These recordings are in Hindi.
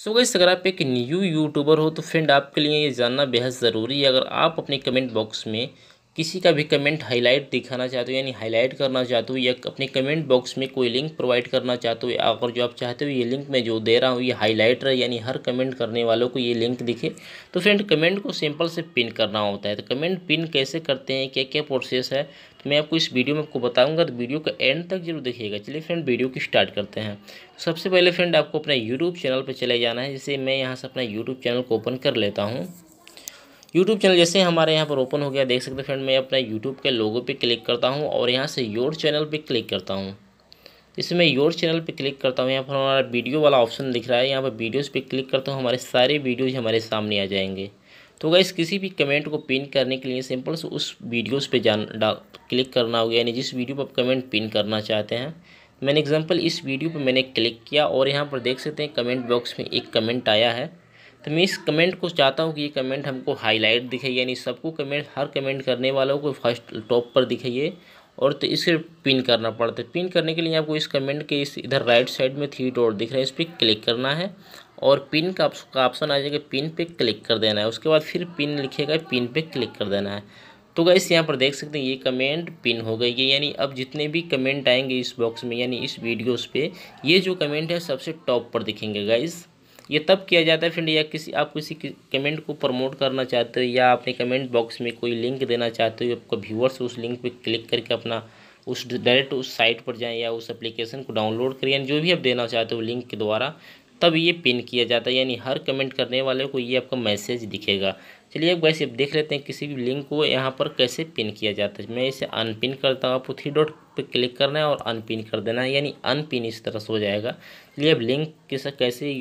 सो so गैस अगर आप एक न्यू यूट्यूबर हो तो फ्रेंड आपके लिए ये जानना बेहद ज़रूरी है अगर आप अपने कमेंट बॉक्स में किसी का भी कमेंट हाईलाइट दिखाना चाहते हो यानी हाईलाइट करना चाहते हो या अपने कमेंट बॉक्स में कोई लिंक प्रोवाइड करना चाहते हो अगर जो आप चाहते हो ये लिंक मैं जो दे रहा हूँ ये हाईलाइट रहे यानी हर कमेंट करने वालों को ये लिंक दिखे तो फ्रेंड कमेंट को सिंपल से पिन करना होता है तो कमेंट पिन कैसे करते हैं क्या क्या प्रोसेस है तो मैं आपको इस वीडियो में आपको बताऊँगा तो वीडियो का एंड तक जरूर देखिएगा चलिए फ्रेंड वीडियो की स्टार्ट करते हैं सबसे पहले फ्रेंड आपको अपने यूट्यूब चैनल पर चले जाना है जैसे मैं यहाँ से अपना यूट्यूब चैनल को ओपन कर लेता हूँ यूट्यूब चैनल जैसे हमारे यहाँ पर ओपन हो गया देख सकते हैं फ्रेंड मैं अपने यूट्यूब के लोगो पे क्लिक करता हूँ और यहाँ से योर चैनल पे क्लिक करता हूँ इसमें मैं योर चैनल पे क्लिक करता हूँ यहाँ पर हमारा वीडियो वाला ऑप्शन दिख रहा है यहाँ पर वीडियोज़ पे क्लिक करता हूँ हमारे सारे वीडियोज हमारे सामने आ जाएंगे तो गाइस किसी भी कमेंट को पिन करने के लिए सिंपल से उस वीडियोज़ पर जान क्लिक करना होगा यानी जिस वीडियो पर आप कमेंट पिन करना चाहते हैं मैंने एग्जांपल इस वीडियो पर मैंने क्लिक किया और यहाँ पर देख सकते हैं कमेंट बॉक्स में एक कमेंट आया है तो मैं इस कमेंट को चाहता हूँ कि ये कमेंट हमको हाईलाइट दिखे यानी सबको कमेंट हर कमेंट करने वालों को फर्स्ट टॉप पर दिखाइए और तो इसे पिन करना पड़ता है पिन करने के लिए आपको इस कमेंट के इस इधर राइट साइड में थ्री डॉट दिख रहे हैं इस पर क्लिक करना है और पिन का ऑप्शन आ जाएगा पिन पे क्लिक कर देना है उसके बाद फिर पिन लिखेगा पिन पे क्लिक कर देना है तो गैस यहाँ पर देख सकते हैं ये कमेंट पिन हो गई है यानी अब जितने भी कमेंट आएंगे इस बॉक्स में यानी इस वीडियोस पे ये जो कमेंट है सबसे टॉप पर दिखेंगे गाइज़ ये तब किया जाता है फ्रेंड या किसी आप किसी कमेंट को प्रमोट करना चाहते हो या अपने कमेंट बॉक्स में कोई लिंक देना चाहते हो आपका व्यूअर्स उस लिंक पे क्लिक करके अपना उस डायरेक्ट उस साइट पर जाएं या उस एप्लीकेशन को डाउनलोड करें यानी जो भी आप देना चाहते हो लिंक के द्वारा तब ये पिन किया जाता है यानी हर कमेंट करने वाले को ये आपका मैसेज दिखेगा चलिए अब वैसे देख लेते हैं किसी भी लिंक को यहाँ पर कैसे पिन किया जाता है मैं इसे अनपिन करता हूँ आपको थ्री डॉट पर क्लिक करना है और अनपिन कर देना है यानी अनपिन इस तरह से हो जाएगा चलिए अब लिंक किसा कैसे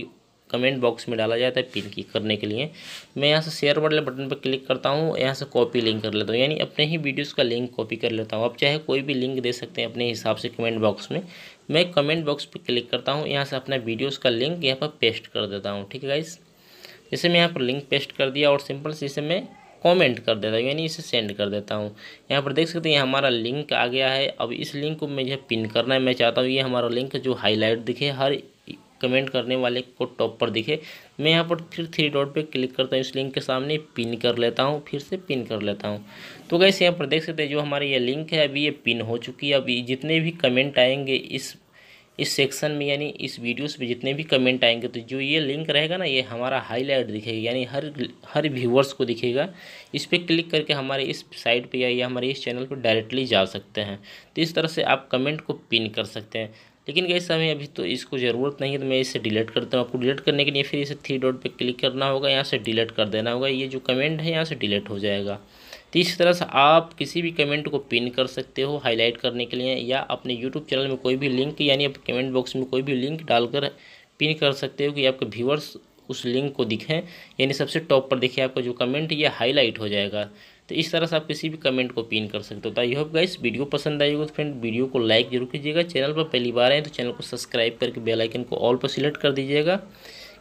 कमेंट बॉक्स में डाला जाता है पिन की करने के लिए मैं यहाँ से शेयर वाले बटन पर क्लिक करता हूँ यहाँ से कॉपी लिंक कर लेता हूँ यानी अपने ही वीडियोज़ का लिंक कॉपी कर लेता हूँ आप चाहे कोई भी लिंक दे सकते हैं अपने हिसाब से कमेंट बॉक्स में मैं कमेंट बॉक्स पर क्लिक करता हूँ यहाँ से अपना वीडियोज़ का लिंक यहाँ पर पेस्ट कर देता हूँ ठीक है गाइस जैसे मैं यहाँ पर लिंक पेस्ट कर दिया और सिंपल से इसे मैं कमेंट कर देता हूँ यानी इसे सेंड कर देता हूँ यहाँ पर देख सकते हैं हमारा लिंक आ गया है अब इस लिंक को मुझे पिन करना है मैं चाहता हूँ ये हमारा लिंक जो हाईलाइट दिखे हर कमेंट करने वाले को टॉप पर दिखे मैं यहाँ पर फिर थ्री डॉट पे क्लिक करता हूँ इस लिंक के सामने पिन कर लेता हूँ फिर से पिन कर लेता हूँ तो गैसे यहाँ पर देख सकते हैं जो हमारी ये लिंक है अभी ये पिन हो चुकी है अभी जितने भी कमेंट आएंगे इस इस सेक्शन में यानी इस वीडियोस पे जितने भी कमेंट आएंगे तो जो ये लिंक रहेगा ना ये हमारा हाईलाइट दिखेगा यानी हर हर व्यूवर्स को दिखेगा इस पर क्लिक करके हमारे इस साइट पे या, या हमारे इस चैनल पर डायरेक्टली जा सकते हैं तो इस तरह से आप कमेंट को पिन कर सकते हैं लेकिन गई हमें अभी तो इसको ज़रूरत नहीं है तो मैं इसे डिलीट करता हूँ आपको डिलीट करने के लिए फिर इसे थ्री डॉट पे क्लिक करना होगा यहाँ से डिलीट कर देना होगा ये जो कमेंट है यहाँ से डिलीट हो जाएगा तो इस तरह से आप किसी भी कमेंट को पिन कर सकते हो हाईलाइट करने के लिए या अपने यूट्यूब चैनल में कोई भी लिंक यानी आप कमेंट बॉक्स में कोई भी लिंक डालकर पिन कर सकते हो कि आपके व्यूअर्स उस लिंक को दिखें यानी सबसे टॉप पर देखिए आपका जो कमेंट ये हाईलाइट हो जाएगा तो इस तरह से आप किसी भी कमेंट को पिन कर सकते हो तो आई होप गाइस वीडियो पसंद आएगी तो फ्रेंड वीडियो को लाइक जरूर कीजिएगा चैनल पर पहली बार आए तो चैनल को सब्सक्राइब करके बेलाइकन को ऑल पर सिलेक्ट कर दीजिएगा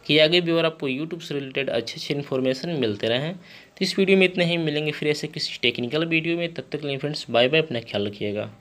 कि आगे भी और आपको यूट्यूब से रिलेटेड अच्छे अच्छे इन्फॉर्मेशन मिलते रहें तो इस वीडियो में इतना ही मिलेंगे फिर ऐसे किसी टेक्निकल वीडियो में तब तक लिए फ्रेंड्स बाय बाय अपना ख्याल रखिएगा